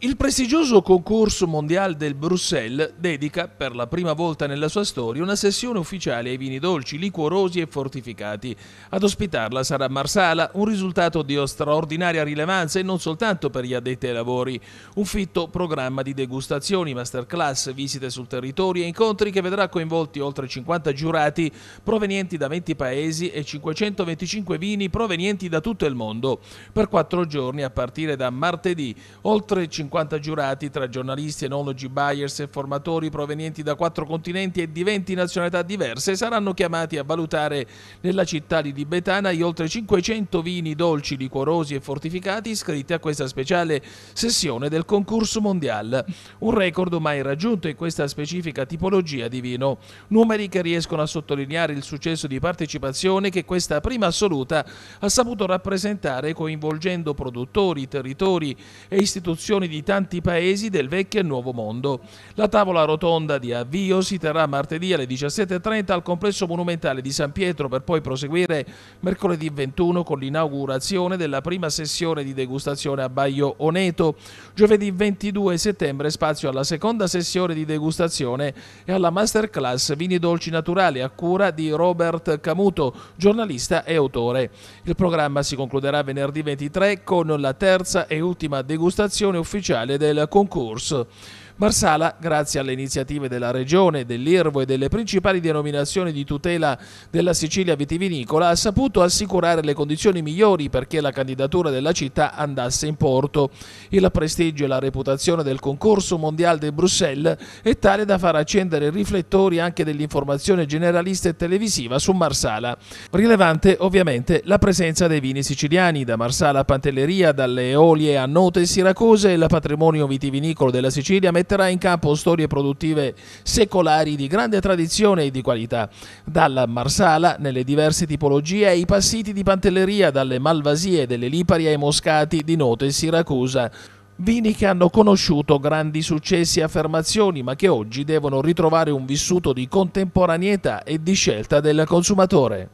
Il prestigioso concorso mondiale del Bruxelles dedica, per la prima volta nella sua storia, una sessione ufficiale ai vini dolci, liquorosi e fortificati. Ad ospitarla sarà Marsala, un risultato di straordinaria rilevanza e non soltanto per gli addetti ai lavori. Un fitto programma di degustazioni, masterclass, visite sul territorio e incontri che vedrà coinvolti oltre 50 giurati provenienti da 20 paesi e 525 vini provenienti da tutto il mondo. Per quattro giorni a partire da martedì, oltre 50 50 giurati tra giornalisti, enologi, buyers e formatori provenienti da quattro continenti e di 20 nazionalità diverse saranno chiamati a valutare nella città di Betana gli oltre 500 vini dolci, liquorosi e fortificati iscritti a questa speciale sessione del concorso mondiale. Un record mai raggiunto in questa specifica tipologia di vino. Numeri che riescono a sottolineare il successo di partecipazione che questa prima assoluta ha saputo rappresentare coinvolgendo produttori, territori e istituzioni di di tanti paesi del vecchio e nuovo mondo. La tavola rotonda di avvio si terrà martedì alle 17.30 al complesso monumentale di San Pietro per poi proseguire mercoledì 21 con l'inaugurazione della prima sessione di degustazione a Baio Oneto. Giovedì 22 settembre spazio alla seconda sessione di degustazione e alla masterclass Vini Dolci Naturali a cura di Robert Camuto, giornalista e autore. Il programma si concluderà venerdì 23 con la terza e ultima degustazione ufficiale ufficiale del concorso. Marsala, grazie alle iniziative della Regione, dell'Irvo e delle principali denominazioni di tutela della Sicilia vitivinicola, ha saputo assicurare le condizioni migliori perché la candidatura della città andasse in porto. Il prestigio e la reputazione del concorso mondiale di Bruxelles è tale da far accendere i riflettori anche dell'informazione generalista e televisiva su Marsala. Rilevante ovviamente la presenza dei vini siciliani da Marsala a Pantelleria, dalle Eolie a Note e Siracuse, il patrimonio vitivinicolo della Sicilia mette metterà in campo storie produttive secolari di grande tradizione e di qualità, dalla Marsala nelle diverse tipologie ai passiti di Pantelleria, dalle Malvasie delle Lipari ai Moscati di Noto e Siracusa. Vini che hanno conosciuto grandi successi e affermazioni, ma che oggi devono ritrovare un vissuto di contemporaneità e di scelta del consumatore.